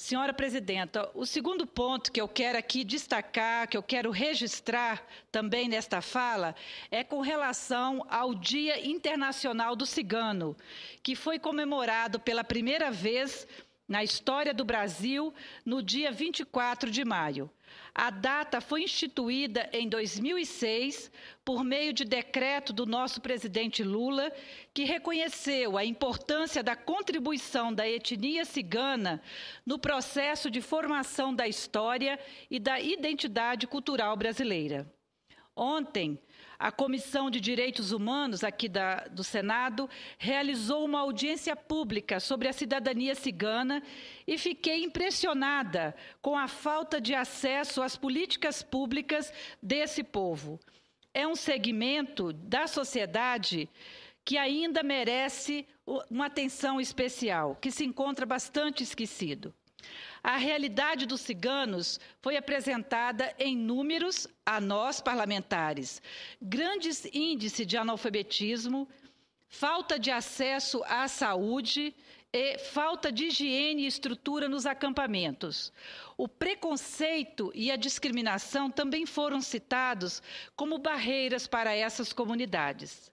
Senhora presidenta, o segundo ponto que eu quero aqui destacar, que eu quero registrar também nesta fala, é com relação ao Dia Internacional do Cigano, que foi comemorado pela primeira vez na história do Brasil no dia 24 de maio. A data foi instituída em 2006 por meio de decreto do nosso presidente Lula, que reconheceu a importância da contribuição da etnia cigana no processo de formação da história e da identidade cultural brasileira. Ontem, a Comissão de Direitos Humanos aqui da, do Senado realizou uma audiência pública sobre a cidadania cigana e fiquei impressionada com a falta de acesso às políticas públicas desse povo. É um segmento da sociedade que ainda merece uma atenção especial, que se encontra bastante esquecido. A realidade dos ciganos foi apresentada em números a nós parlamentares. Grandes índices de analfabetismo, falta de acesso à saúde e falta de higiene e estrutura nos acampamentos. O preconceito e a discriminação também foram citados como barreiras para essas comunidades.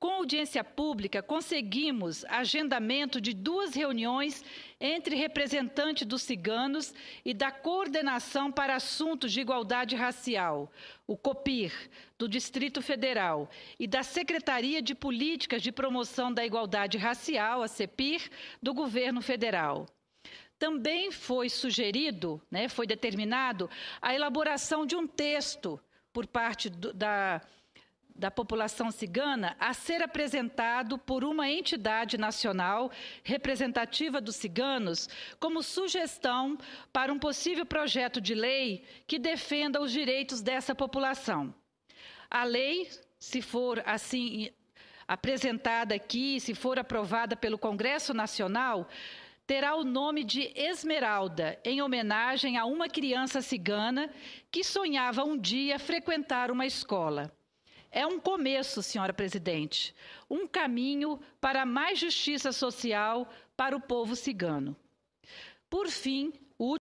Com audiência pública, conseguimos agendamento de duas reuniões entre representantes dos ciganos e da Coordenação para Assuntos de Igualdade Racial, o COPIR, do Distrito Federal, e da Secretaria de Políticas de Promoção da Igualdade Racial, a CEPIR, do Governo Federal também foi sugerido, né, foi determinado a elaboração de um texto por parte do, da da população cigana a ser apresentado por uma entidade nacional representativa dos ciganos como sugestão para um possível projeto de lei que defenda os direitos dessa população. A lei, se for assim apresentada aqui, se for aprovada pelo Congresso Nacional, terá o nome de Esmeralda, em homenagem a uma criança cigana que sonhava um dia frequentar uma escola. É um começo, senhora presidente, um caminho para mais justiça social para o povo cigano. Por fim,